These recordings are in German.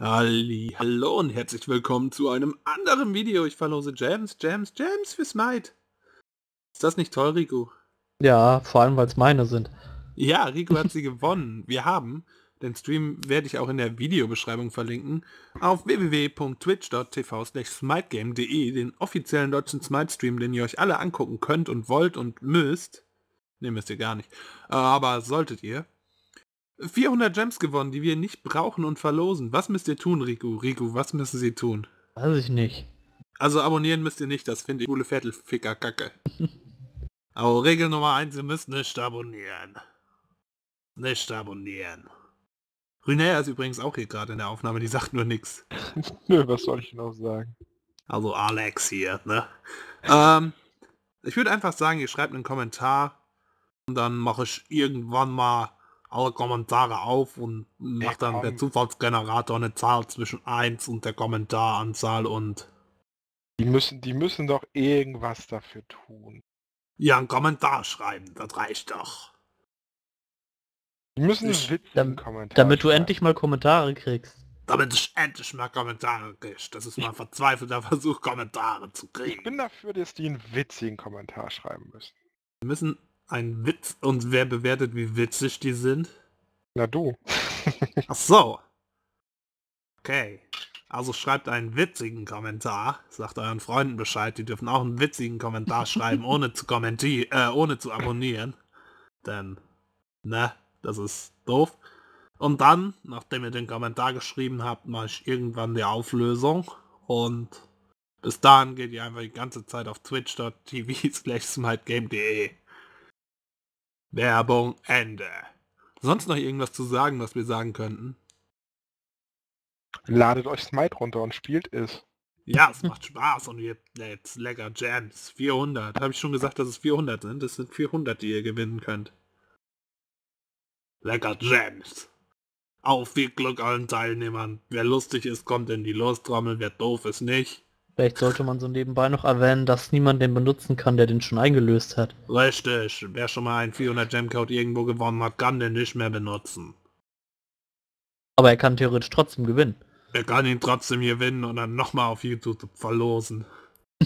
Ali, hallo und herzlich willkommen zu einem anderen Video. Ich verlose Gems, Gems, Gems für Smite. Ist das nicht toll, Rico? Ja, vor allem, weil es meine sind. Ja, Rico hat sie gewonnen. Wir haben, den Stream werde ich auch in der Videobeschreibung verlinken, auf www.twitch.tv smitegame.de den offiziellen deutschen Smite-Stream, den ihr euch alle angucken könnt und wollt und müsst. Ne, müsst ihr gar nicht. Aber solltet ihr. 400 Gems gewonnen, die wir nicht brauchen und verlosen. Was müsst ihr tun, Riku? Riku, was müssen sie tun? Weiß ich nicht. Also abonnieren müsst ihr nicht, das finde ich coole Viertelficker-Kacke. Aber Regel Nummer 1, ihr müsst nicht abonnieren. Nicht abonnieren. Rüner ist übrigens auch hier gerade in der Aufnahme, die sagt nur nichts. Nö, was soll ich noch sagen? Also Alex hier, ne? ähm, ich würde einfach sagen, ihr schreibt einen Kommentar und dann mache ich irgendwann mal alle Kommentare auf und macht dann der Zufallsgenerator eine Zahl zwischen 1 und der Kommentaranzahl und... Die müssen, die müssen doch irgendwas dafür tun. Ja, einen Kommentar schreiben, das reicht doch. Die müssen ich, damit, damit du endlich mal Kommentare kriegst. Damit ich endlich mal Kommentare kriege. Das ist mein verzweifelter Versuch, Kommentare zu kriegen. Ich bin dafür, dass die einen witzigen Kommentar schreiben müssen. Wir müssen ein Witz und wer bewertet, wie witzig die sind? Na du. Ach so. Okay. Also schreibt einen witzigen Kommentar, sagt euren Freunden Bescheid, die dürfen auch einen witzigen Kommentar schreiben, ohne zu kommentieren, äh, ohne zu abonnieren. Denn, ne, das ist doof. Und dann, nachdem ihr den Kommentar geschrieben habt, mache ich irgendwann die Auflösung. Und bis dahin geht ihr einfach die ganze Zeit auf twitch.tv slash smartgame.de. Werbung Ende. Sonst noch irgendwas zu sagen, was wir sagen könnten? Ladet euch Smite runter und spielt es. Ja, es macht Spaß und ihr jetzt lecker Gems. 400. Habe ich schon gesagt, dass es 400 sind? Es sind 400, die ihr gewinnen könnt. Lecker Gems. Auf viel Glück allen Teilnehmern. Wer lustig ist, kommt in die Lostrommel. Wer doof ist, nicht. Vielleicht sollte man so nebenbei noch erwähnen, dass niemand den benutzen kann, der den schon eingelöst hat. Richtig. Wer schon mal einen 400 Gemcode irgendwo gewonnen hat, kann den nicht mehr benutzen. Aber er kann theoretisch trotzdem gewinnen. Er kann ihn trotzdem gewinnen und dann nochmal auf YouTube verlosen.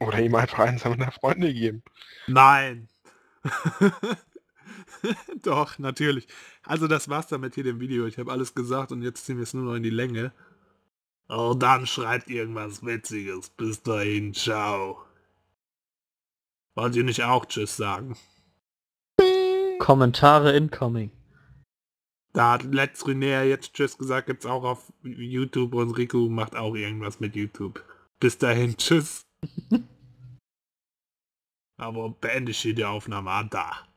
Oder ihm einfach einen seiner Freunde geben. Nein. Doch, natürlich. Also das war's damit hier dem Video. Ich habe alles gesagt und jetzt ziehen wir es nur noch in die Länge. Oh, dann schreibt irgendwas Witziges. Bis dahin, ciao. Wollt ihr nicht auch Tschüss sagen? Kommentare incoming. Da hat Let's Renea jetzt Tschüss gesagt, gibt's auch auf YouTube und Riku macht auch irgendwas mit YouTube. Bis dahin, Tschüss. Aber beende ich hier die Aufnahme. Ah, da.